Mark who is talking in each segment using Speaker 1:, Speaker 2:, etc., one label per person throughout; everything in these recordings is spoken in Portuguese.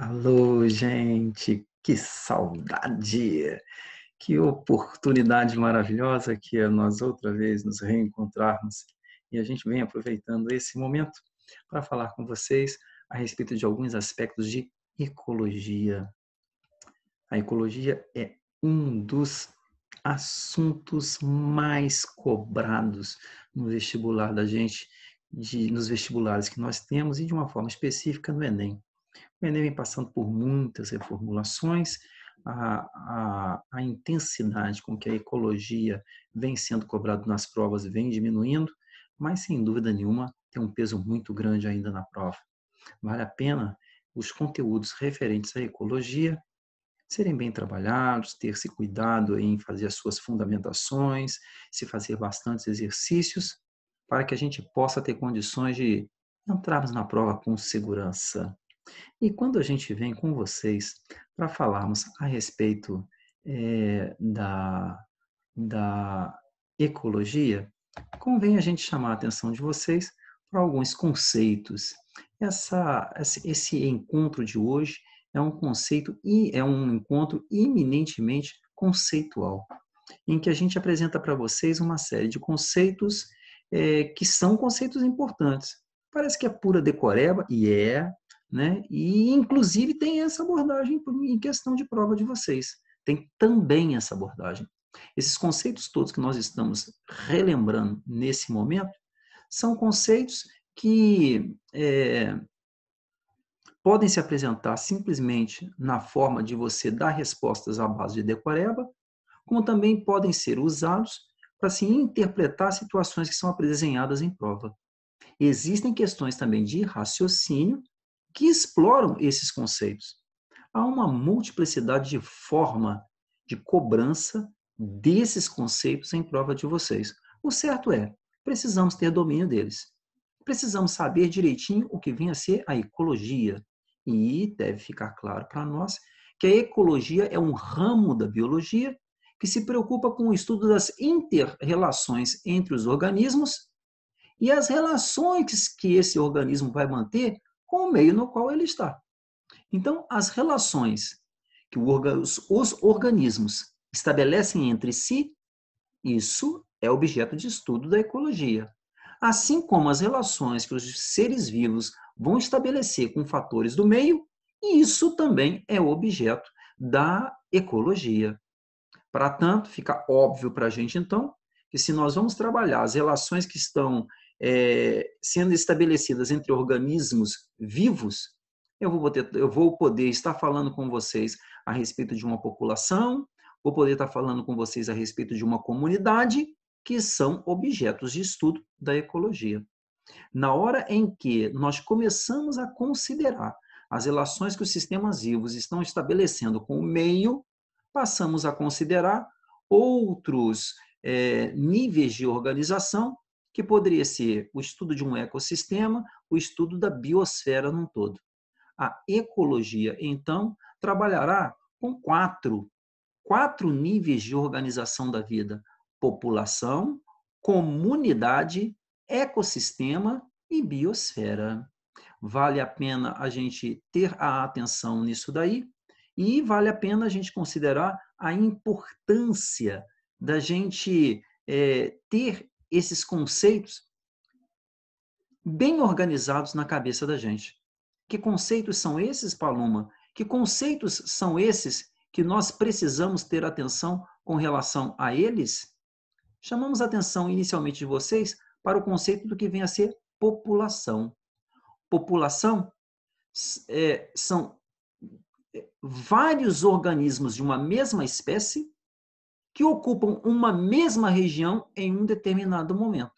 Speaker 1: Alô, gente, que saudade! Que oportunidade maravilhosa que é nós outra vez nos reencontrarmos e a gente vem aproveitando esse momento para falar com vocês a respeito de alguns aspectos de ecologia. A ecologia é um dos assuntos mais cobrados no vestibular da gente, de, nos vestibulares que nós temos e de uma forma específica no Enem. O né, Enem vem passando por muitas reformulações, a, a, a, intensidade com que a ecologia vem sendo cobrada nas provas vem diminuindo, mas sem dúvida nenhuma tem um peso muito grande ainda na prova. Vale a pena os conteúdos referentes à ecologia serem bem trabalhados, ter-se cuidado em fazer as suas fundamentações, se fazer bastantes exercícios, para que a gente possa ter condições de entrarmos na prova com segurança. E quando a gente vem com vocês para falarmos a respeito é, da, da ecologia, convém a gente chamar a atenção de vocês para alguns conceitos. Essa, esse encontro de hoje é um conceito e é um encontro eminentemente conceitual, em que a gente apresenta para vocês uma série de conceitos é, que são conceitos importantes. Parece que é pura decoreba e é, né? E inclusive tem essa abordagem em questão de prova de vocês. Tem também essa abordagem. Esses conceitos todos que nós estamos relembrando nesse momento são conceitos que é, podem se apresentar simplesmente na forma de você dar respostas à base de decoreba, como também podem ser usados para se interpretar situações que são apresenhadas em prova. Existem questões também de raciocínio que exploram esses conceitos. Há uma multiplicidade de forma de cobrança desses conceitos em prova de vocês. O certo é, precisamos ter domínio deles. Precisamos saber direitinho o que vem a ser a ecologia. E deve ficar claro para nós que a ecologia é um ramo da biologia que se preocupa com o estudo das interrelações entre os organismos e as relações que esse organismo vai manter com o meio no qual ele está. Então, as relações que os organismos estabelecem entre si, isso é objeto de estudo da ecologia. Assim como as relações que os seres vivos vão estabelecer com fatores do meio, isso também é objeto da ecologia. Para tanto, fica óbvio para a gente, então, que se nós vamos trabalhar as relações que estão é, sendo estabelecidas entre organismos vivos, eu vou, poder, eu vou poder estar falando com vocês a respeito de uma população, vou poder estar falando com vocês a respeito de uma comunidade, que são objetos de estudo da ecologia. Na hora em que nós começamos a considerar as relações que os sistemas vivos estão estabelecendo com o meio, passamos a considerar outros é, níveis de organização que poderia ser o estudo de um ecossistema, o estudo da biosfera num todo. A ecologia, então, trabalhará com quatro, quatro níveis de organização da vida: população, comunidade, ecossistema e biosfera. Vale a pena a gente ter a atenção nisso daí e vale a pena a gente considerar a importância da gente é, ter esses conceitos bem organizados na cabeça da gente. Que conceitos são esses, Paloma? Que conceitos são esses que nós precisamos ter atenção com relação a eles? Chamamos a atenção inicialmente de vocês para o conceito do que vem a ser população. População é, são é, vários organismos de uma mesma espécie que ocupam uma mesma região em um determinado momento.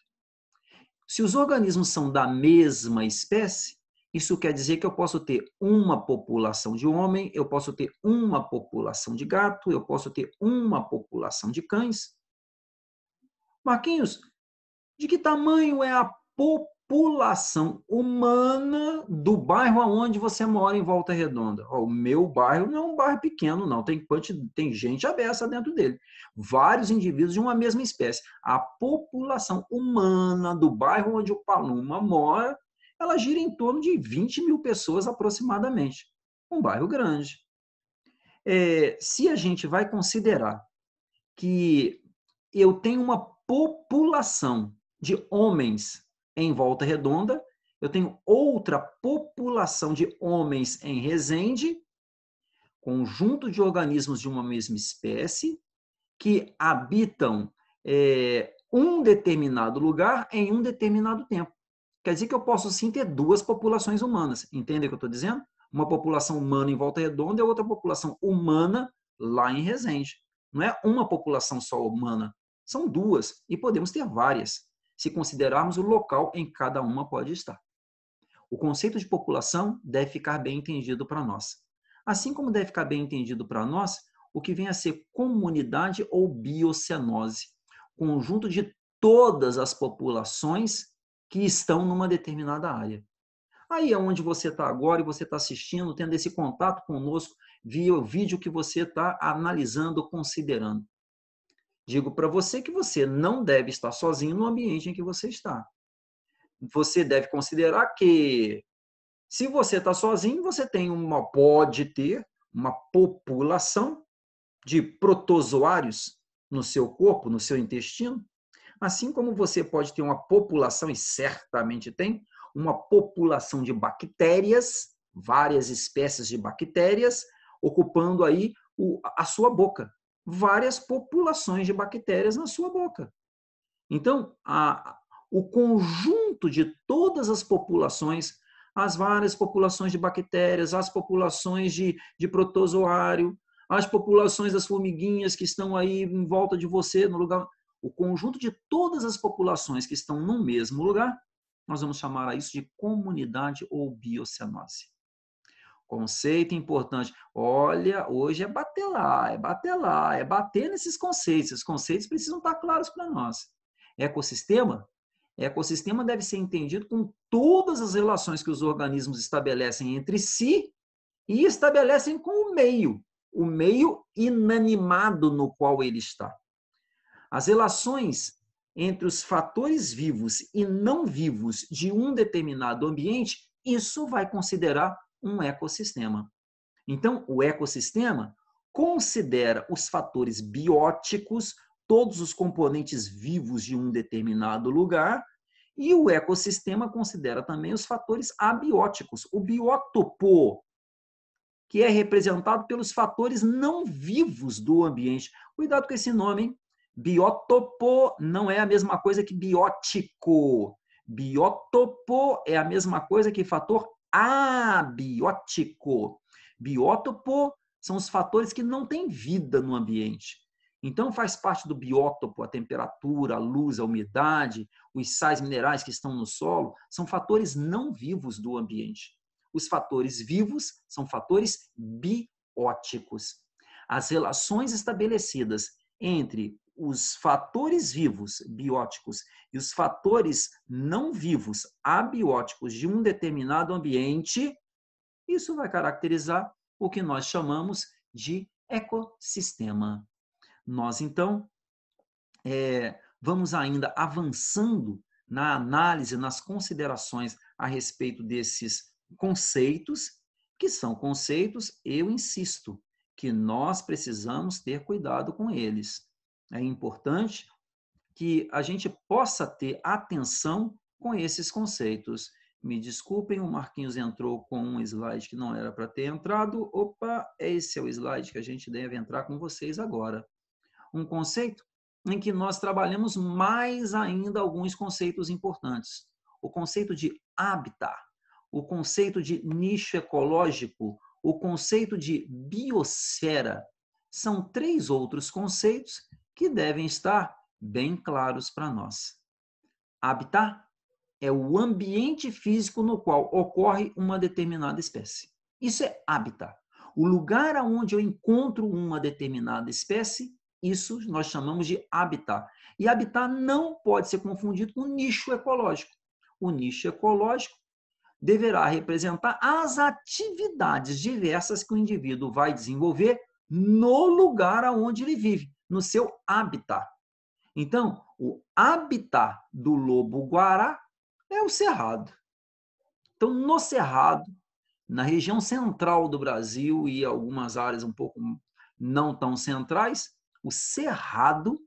Speaker 1: Se os organismos são da mesma espécie, isso quer dizer que eu posso ter uma população de homem, eu posso ter uma população de gato, eu posso ter uma população de cães. Marquinhos, de que tamanho é a população? população humana do bairro aonde você mora em Volta Redonda. o meu bairro não é um bairro pequeno, não. Tem, tem gente aberta dentro dele. Vários indivíduos de uma mesma espécie. A população humana do bairro onde o Paloma mora, ela gira em torno de 20 mil pessoas aproximadamente. Um bairro grande. É, se a gente vai considerar que eu tenho uma população de homens em Volta Redonda, eu tenho outra população de homens em Resende, conjunto de organismos de uma mesma espécie, que habitam é, um determinado lugar em um determinado tempo. Quer dizer que eu posso sim ter duas populações humanas. Entende o que eu estou dizendo? Uma população humana em Volta Redonda e outra população humana lá em Resende. Não é uma população só humana, são duas e podemos ter várias se considerarmos o local em que cada uma pode estar. O conceito de população deve ficar bem entendido para nós. Assim como deve ficar bem entendido para nós o que vem a ser comunidade ou biocenose, conjunto de todas as populações que estão numa determinada área. Aí é onde você está agora e você está assistindo, tendo esse contato conosco via o vídeo que você está analisando, considerando. Digo para você que você não deve estar sozinho no ambiente em que você está. Você deve considerar que se você está sozinho, você tem uma pode ter uma população de protozoários no seu corpo, no seu intestino, assim como você pode ter uma população e certamente tem uma população de bactérias, várias espécies de bactérias ocupando aí a sua boca, várias populações de bactérias na sua boca. Então, a, o conjunto de todas as populações, as várias populações de bactérias, as populações de, de protozoário, as populações das formiguinhas que estão aí em volta de você, no lugar. O conjunto de todas as populações que estão no mesmo lugar, nós vamos chamar isso de comunidade ou biocenose. Conceito importante. Olha, hoje é bater lá, é bater lá, é bater nesses conceitos. Esses conceitos precisam estar claros para nós. Ecossistema? Ecossistema deve ser entendido com todas as relações que os organismos estabelecem entre si e estabelecem com o meio, o meio inanimado no qual ele está. As relações entre os fatores vivos e não vivos de um determinado ambiente, isso vai considerar um ecossistema. Então, o ecossistema considera os fatores bióticos, todos os componentes vivos de um determinado lugar, e o ecossistema considera também os fatores abióticos, o biótopo, que é representado pelos fatores não vivos do ambiente. Cuidado com esse nome, hein? Biótopo não é a mesma coisa que biótico. Biótopo é a mesma coisa que fator abiótico. Biótopo são os fatores que não têm vida no ambiente. Então, faz parte do biótopo a temperatura, a luz, a umidade, os sais minerais que estão no solo, são fatores não vivos do ambiente. Os fatores vivos são fatores bióticos. As relações estabelecidas entre os fatores vivos, bióticos, e os fatores não vivos, abióticos, de um determinado ambiente, isso vai caracterizar o que nós chamamos de ecossistema. Nós, então, é, vamos ainda avançando na análise, nas considerações a respeito desses conceitos, que são conceitos, eu insisto, que nós precisamos ter cuidado com eles é importante que a gente possa ter atenção com esses conceitos. Me desculpem, o Marquinhos entrou com um slide que não era para ter entrado. Opa, esse é o slide que a gente deve entrar com vocês agora. Um conceito em que nós trabalhamos mais ainda alguns conceitos importantes. O conceito de habitat, o conceito de nicho ecológico, o conceito de biosfera. São três outros conceitos que devem estar bem claros para nós. Habitat é o ambiente físico no qual ocorre uma determinada espécie. Isso é habitat. O lugar onde eu encontro uma determinada espécie, isso nós chamamos de habitat. E habitat não pode ser confundido com nicho ecológico. O nicho ecológico deverá representar as atividades diversas que o indivíduo vai desenvolver no lugar onde ele vive no seu habitat. Então, o habitat do lobo-guará é o cerrado. Então, no cerrado, na região central do Brasil e algumas áreas um pouco não tão centrais, o cerrado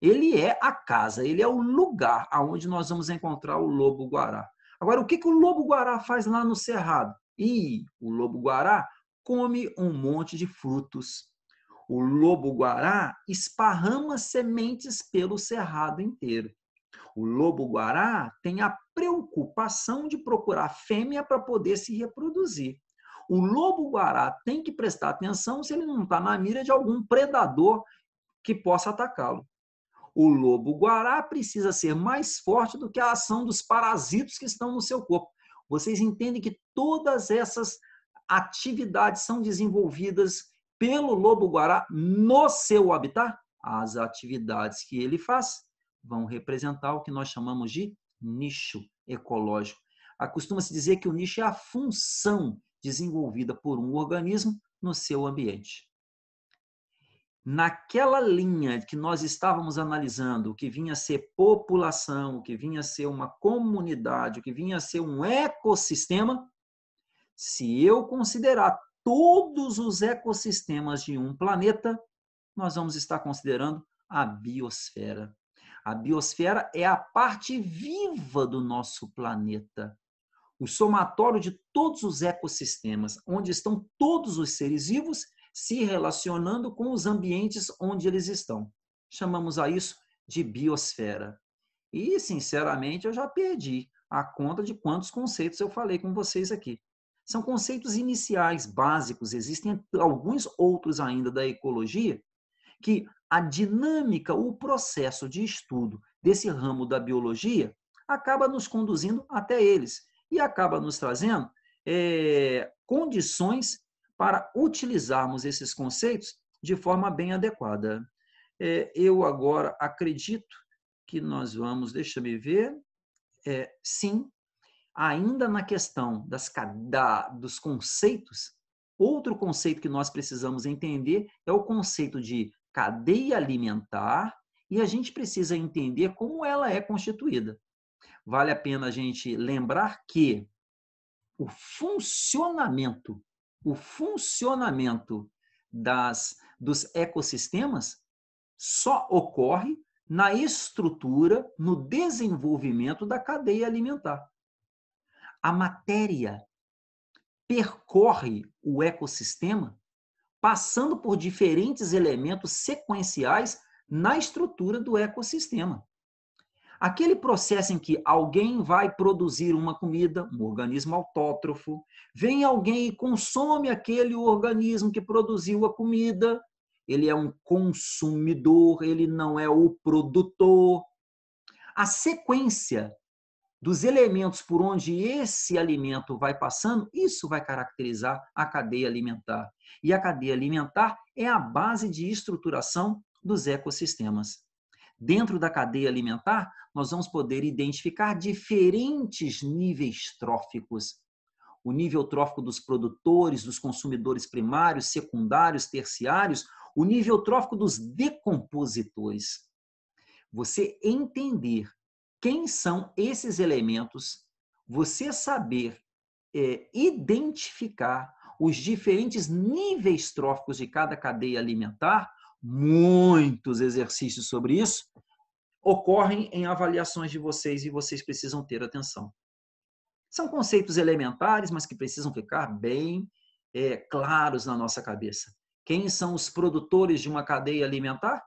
Speaker 1: ele é a casa, ele é o lugar aonde nós vamos encontrar o lobo guará. Agora, o que, que o lobo guará faz lá no cerrado? E o lobo guará come um monte de frutos o lobo-guará esparrama sementes pelo cerrado inteiro. O lobo-guará tem a preocupação de procurar fêmea para poder se reproduzir. O lobo-guará tem que prestar atenção se ele não está na mira de algum predador que possa atacá-lo. O lobo-guará precisa ser mais forte do que a ação dos parasitos que estão no seu corpo. Vocês entendem que todas essas atividades são desenvolvidas pelo lobo-guará no seu habitat, as atividades que ele faz vão representar o que nós chamamos de nicho ecológico. Acostuma-se dizer que o nicho é a função desenvolvida por um organismo no seu ambiente. Naquela linha que nós estávamos analisando, o que vinha a ser população, o que vinha a ser uma comunidade, o que vinha a ser um ecossistema, se eu considerar todos os ecossistemas de um planeta, nós vamos estar considerando a biosfera. A biosfera é a parte viva do nosso planeta, o somatório de todos os ecossistemas, onde estão todos os seres vivos se relacionando com os ambientes onde eles estão. Chamamos a isso de biosfera. E, sinceramente, eu já perdi a conta de quantos conceitos eu falei com vocês aqui. São conceitos iniciais, básicos. Existem alguns outros ainda da ecologia que a dinâmica, o processo de estudo desse ramo da biologia acaba nos conduzindo até eles e acaba nos trazendo é, condições para utilizarmos esses conceitos de forma bem adequada. É, eu agora acredito que nós vamos, deixa me ver, é, sim, ainda na questão das, da, dos conceitos, outro conceito que nós precisamos entender é o conceito de cadeia alimentar e a gente precisa entender como ela é constituída. Vale a pena a gente lembrar que o funcionamento, o funcionamento das, dos ecossistemas só ocorre na estrutura, no desenvolvimento da cadeia alimentar a matéria percorre o ecossistema, passando por diferentes elementos sequenciais na estrutura do ecossistema. Aquele processo em que alguém vai produzir uma comida, um organismo autótrofo, vem alguém e consome aquele organismo que produziu a comida, ele é um consumidor, ele não é o produtor. A sequência dos elementos por onde esse alimento vai passando, isso vai caracterizar a cadeia alimentar. E a cadeia alimentar é a base de estruturação dos ecossistemas. Dentro da cadeia alimentar, nós vamos poder identificar diferentes níveis tróficos. O nível trófico dos produtores, dos consumidores primários, secundários, terciários, o nível trófico dos decompositores. Você entender quem são esses elementos, você saber é, identificar os diferentes níveis tróficos de cada cadeia alimentar, muitos exercícios sobre isso, ocorrem em avaliações de vocês e vocês precisam ter atenção. São conceitos elementares, mas que precisam ficar bem é, claros na nossa cabeça. Quem são os produtores de uma cadeia alimentar?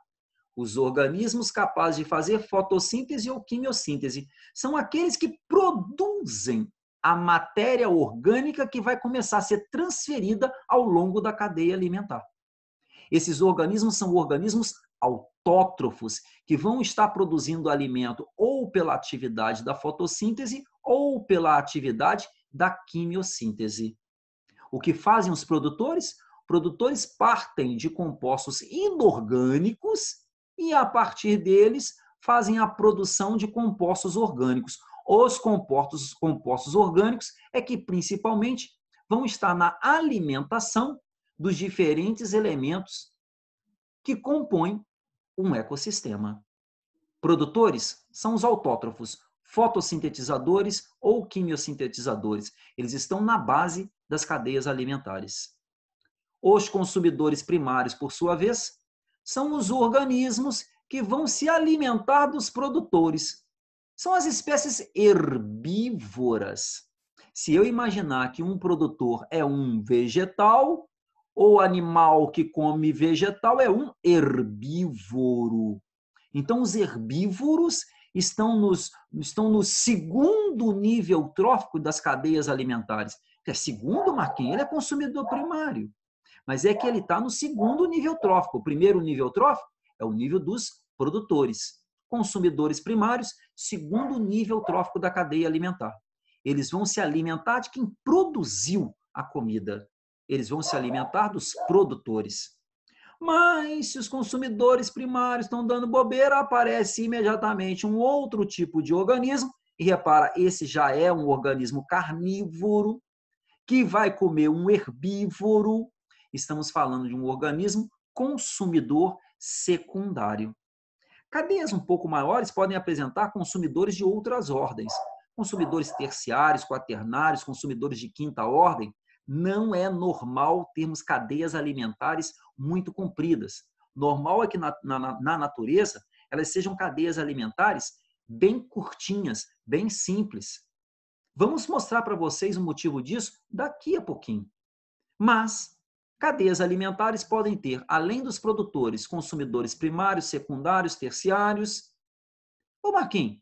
Speaker 1: Os organismos capazes de fazer fotossíntese ou quimiossíntese são aqueles que produzem a matéria orgânica que vai começar a ser transferida ao longo da cadeia alimentar. Esses organismos são organismos autótrofos, que vão estar produzindo alimento ou pela atividade da fotossíntese ou pela atividade da quimiossíntese. O que fazem os produtores? Produtores partem de compostos inorgânicos e, a partir deles, fazem a produção de compostos orgânicos. Os compostos, compostos orgânicos é que, principalmente, vão estar na alimentação dos diferentes elementos que compõem um ecossistema. Produtores são os autótrofos, fotossintetizadores ou quimiosintetizadores. Eles estão na base das cadeias alimentares. Os consumidores primários, por sua vez, são os organismos que vão se alimentar dos produtores. São as espécies herbívoras. Se eu imaginar que um produtor é um vegetal, ou animal que come vegetal é um herbívoro. Então, os herbívoros estão, nos, estão no segundo nível trófico das cadeias alimentares. É segundo, Marquinhos, ele é consumidor primário mas é que ele está no segundo nível trófico. O primeiro nível trófico é o nível dos produtores, consumidores primários, segundo nível trófico da cadeia alimentar. Eles vão se alimentar de quem produziu a comida. Eles vão se alimentar dos produtores. Mas se os consumidores primários estão dando bobeira, aparece imediatamente um outro tipo de organismo. E repara, esse já é um organismo carnívoro que vai comer um herbívoro estamos falando de um organismo consumidor secundário. Cadeias um pouco maiores podem apresentar consumidores de outras ordens. Consumidores terciários, quaternários, consumidores de quinta ordem. Não é normal termos cadeias alimentares muito compridas. Normal é que na, na, na natureza elas sejam cadeias alimentares bem curtinhas, bem simples. Vamos mostrar para vocês o motivo disso daqui a pouquinho. Mas Cadeias alimentares podem ter, além dos produtores, consumidores primários, secundários, terciários. Ô Marquinhos,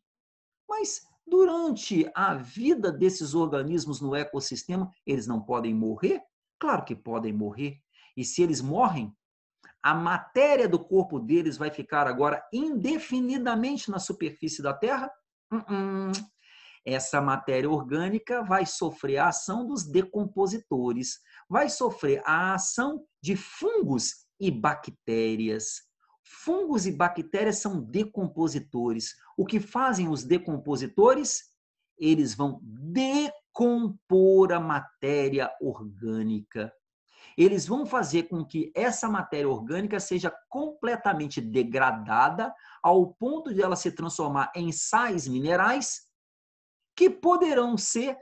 Speaker 1: mas durante a vida desses organismos no ecossistema, eles não podem morrer? Claro que podem morrer. E se eles morrem, a matéria do corpo deles vai ficar agora indefinidamente na superfície da Terra? Uh -uh. Essa matéria orgânica vai sofrer a ação dos decompositores, vai sofrer a ação de fungos e bactérias. Fungos e bactérias são decompositores. O que fazem os decompositores? Eles vão decompor a matéria orgânica. Eles vão fazer com que essa matéria orgânica seja completamente degradada ao ponto de ela se transformar em sais minerais que poderão ser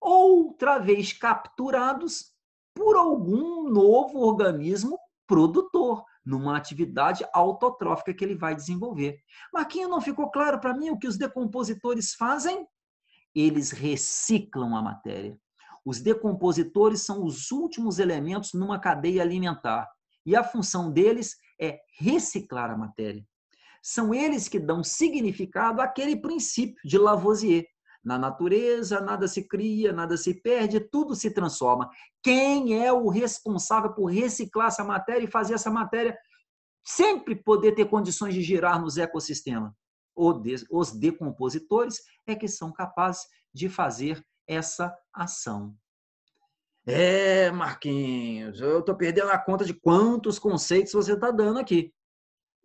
Speaker 1: outra vez capturados por algum novo organismo produtor, numa atividade autotrófica que ele vai desenvolver. Marquinho, não ficou claro para mim o que os decompositores fazem? Eles reciclam a matéria. Os decompositores são os últimos elementos numa cadeia alimentar e a função deles é reciclar a matéria. São eles que dão significado àquele princípio de Lavoisier, na natureza, nada se cria, nada se perde, tudo se transforma. Quem é o responsável por reciclar essa matéria e fazer essa matéria sempre poder ter condições de girar nos ecossistemas? Os decompositores é que são capazes de fazer essa ação. É, Marquinhos, eu estou perdendo a conta de quantos conceitos você está dando aqui.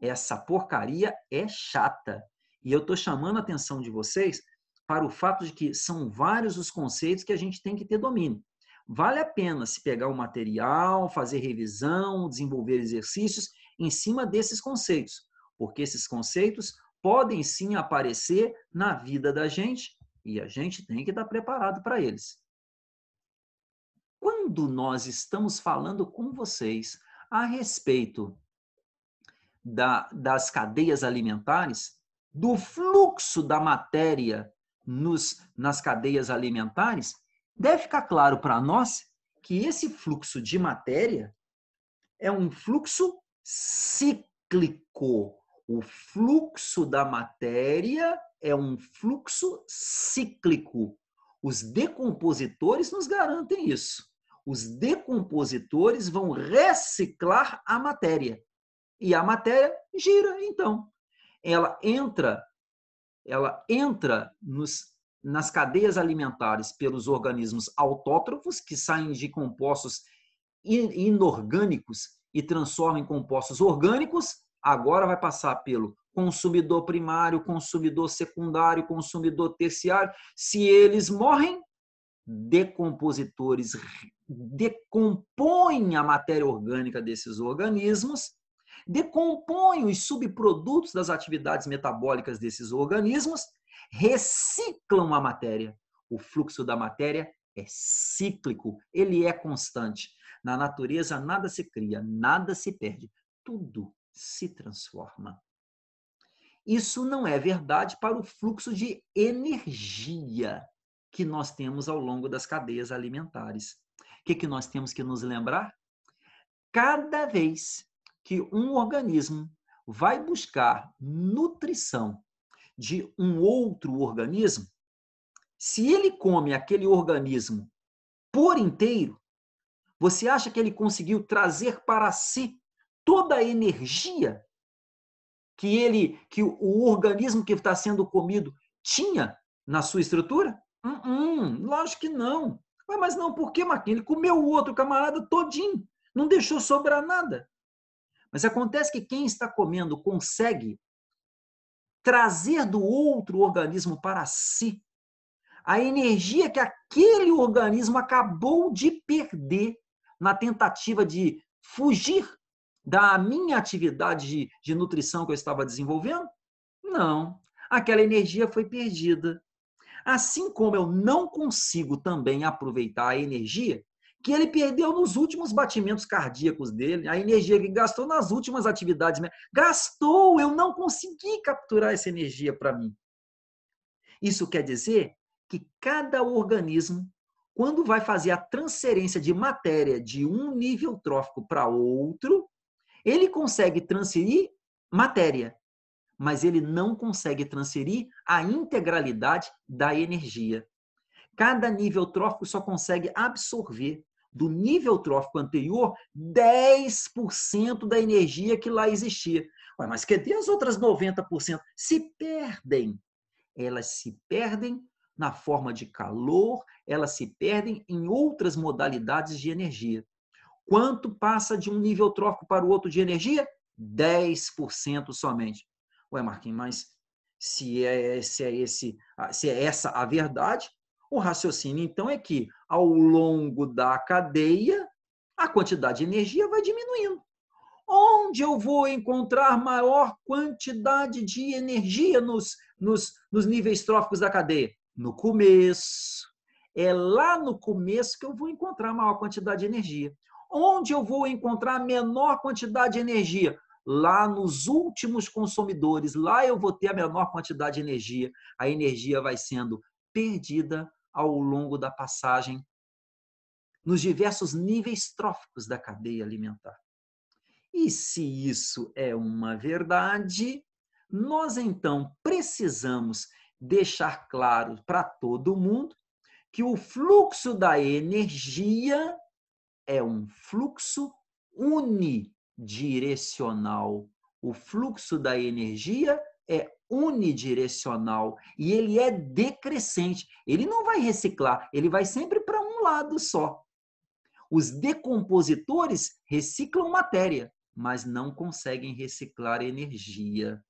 Speaker 1: Essa porcaria é chata. E eu estou chamando a atenção de vocês para o fato de que são vários os conceitos que a gente tem que ter domínio. Vale a pena se pegar o material, fazer revisão, desenvolver exercícios em cima desses conceitos, porque esses conceitos podem sim aparecer na vida da gente e a gente tem que estar preparado para eles. Quando nós estamos falando com vocês a respeito da, das cadeias alimentares, do fluxo da matéria nos, nas cadeias alimentares, deve ficar claro para nós que esse fluxo de matéria é um fluxo cíclico. O fluxo da matéria é um fluxo cíclico. Os decompositores nos garantem isso. Os decompositores vão reciclar a matéria. E a matéria gira, então. Ela entra ela entra nos, nas cadeias alimentares pelos organismos autótrofos, que saem de compostos inorgânicos e transformam em compostos orgânicos, agora vai passar pelo consumidor primário, consumidor secundário, consumidor terciário. Se eles morrem, decompositores decompõem a matéria orgânica desses organismos decompõem os subprodutos das atividades metabólicas desses organismos, reciclam a matéria. O fluxo da matéria é cíclico, ele é constante. Na natureza, nada se cria, nada se perde, tudo se transforma. Isso não é verdade para o fluxo de energia que nós temos ao longo das cadeias alimentares. O que, que nós temos que nos lembrar? Cada vez que um organismo vai buscar nutrição de um outro organismo, se ele come aquele organismo por inteiro, você acha que ele conseguiu trazer para si toda a energia que ele, que o organismo que está sendo comido tinha na sua estrutura? Hum, hum, lógico que não. Mas não, por que, Marquinhos? Ele comeu o outro camarada todinho, não deixou sobrar nada. Mas acontece que quem está comendo consegue trazer do outro organismo para si a energia que aquele organismo acabou de perder na tentativa de fugir da minha atividade de, de nutrição que eu estava desenvolvendo? Não. Aquela energia foi perdida. Assim como eu não consigo também aproveitar a energia que ele perdeu nos últimos batimentos cardíacos dele, a energia que gastou nas últimas atividades. Gastou, eu não consegui capturar essa energia para mim. Isso quer dizer que cada organismo, quando vai fazer a transferência de matéria de um nível trófico para outro, ele consegue transferir matéria, mas ele não consegue transferir a integralidade da energia. Cada nível trófico só consegue absorver do nível trófico anterior 10% da energia que lá existia. Ué, mas cadê as outras 90%? Se perdem. Elas se perdem na forma de calor, elas se perdem em outras modalidades de energia. Quanto passa de um nível trófico para o outro de energia? 10% somente. Ué, Marquinhos, mas se é, se é, esse, se é essa a verdade, o raciocínio, então, é que ao longo da cadeia, a quantidade de energia vai diminuindo. Onde eu vou encontrar maior quantidade de energia nos, nos, nos níveis tróficos da cadeia? No começo. É lá no começo que eu vou encontrar maior quantidade de energia. Onde eu vou encontrar menor quantidade de energia? lá nos últimos consumidores, lá eu vou ter a menor quantidade de energia, a energia vai sendo perdida ao longo da passagem nos diversos níveis tróficos da cadeia alimentar. E se isso é uma verdade, nós então precisamos deixar claro para todo mundo que o fluxo da energia é um fluxo unidirecional. O fluxo da energia é unidirecional e ele é decrescente. Ele não vai reciclar, ele vai sempre para um lado só. Os decompositores reciclam matéria, mas não conseguem reciclar energia.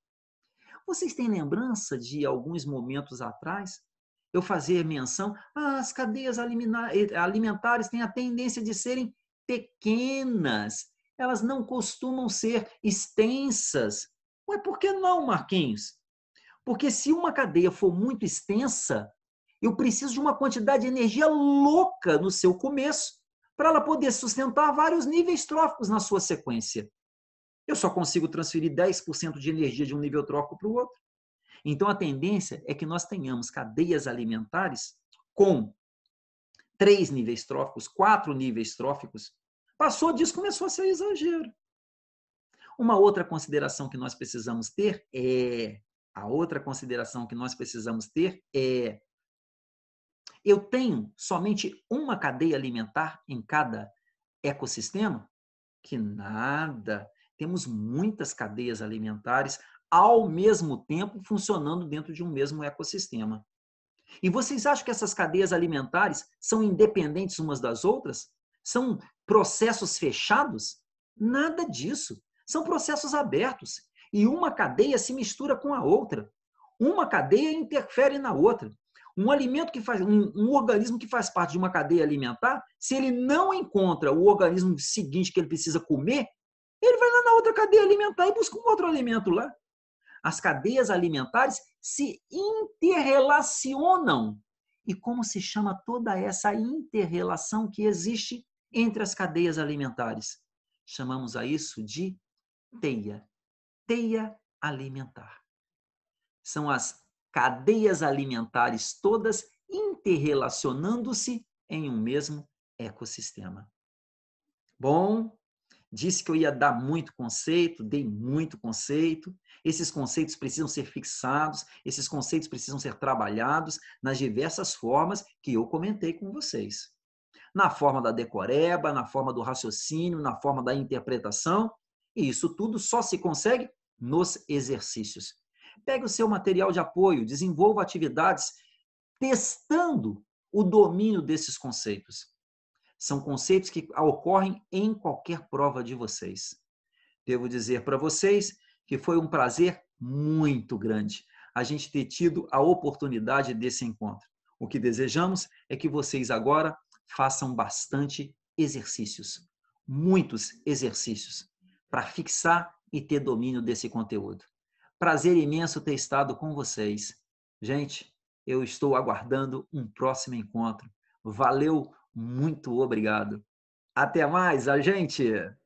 Speaker 1: Vocês têm lembrança de alguns momentos atrás eu fazer menção ah, as cadeias eh, alimentares têm a tendência de serem pequenas, elas não costumam ser extensas. Ué, por que não, Marquinhos? Porque se uma cadeia for muito extensa, eu preciso de uma quantidade de energia louca no seu começo para ela poder sustentar vários níveis tróficos na sua sequência. Eu só consigo transferir 10% de energia de um nível trófico para o outro. Então a tendência é que nós tenhamos cadeias alimentares com três níveis tróficos, quatro níveis tróficos. Passou disso, começou a ser exagero. Uma outra consideração que nós precisamos ter é a outra consideração que nós precisamos ter é: eu tenho somente uma cadeia alimentar em cada ecossistema? Que nada! Temos muitas cadeias alimentares ao mesmo tempo funcionando dentro de um mesmo ecossistema. E vocês acham que essas cadeias alimentares são independentes umas das outras? São processos fechados? Nada disso. São processos abertos. E uma cadeia se mistura com a outra. Uma cadeia interfere na outra. Um alimento que faz, um, um, organismo que faz parte de uma cadeia alimentar, se ele não encontra o organismo seguinte que ele precisa comer, ele vai lá na outra cadeia alimentar e busca um outro alimento lá. As cadeias alimentares se interrelacionam. E como se chama toda essa interrelação que existe entre as cadeias alimentares? Chamamos a isso de teia teia alimentar. São as cadeias alimentares todas interrelacionando-se em um mesmo ecossistema. Bom, disse que eu ia dar muito conceito, dei muito conceito. Esses conceitos precisam ser fixados, esses conceitos precisam ser trabalhados nas diversas formas que eu comentei com vocês. Na forma da decoreba, na forma do raciocínio, na forma da interpretação, e isso tudo só se consegue nos exercícios. Pegue o seu material de apoio, desenvolva atividades testando o domínio desses conceitos. São conceitos que ocorrem em qualquer prova de vocês. Devo dizer para vocês que foi um prazer muito grande a gente ter tido a oportunidade desse encontro. O que desejamos é que vocês agora façam bastante exercícios, muitos exercícios, para fixar e ter domínio desse conteúdo. Prazer imenso ter estado com vocês. Gente, eu estou aguardando um próximo encontro. Valeu, muito obrigado. Até mais, a gente!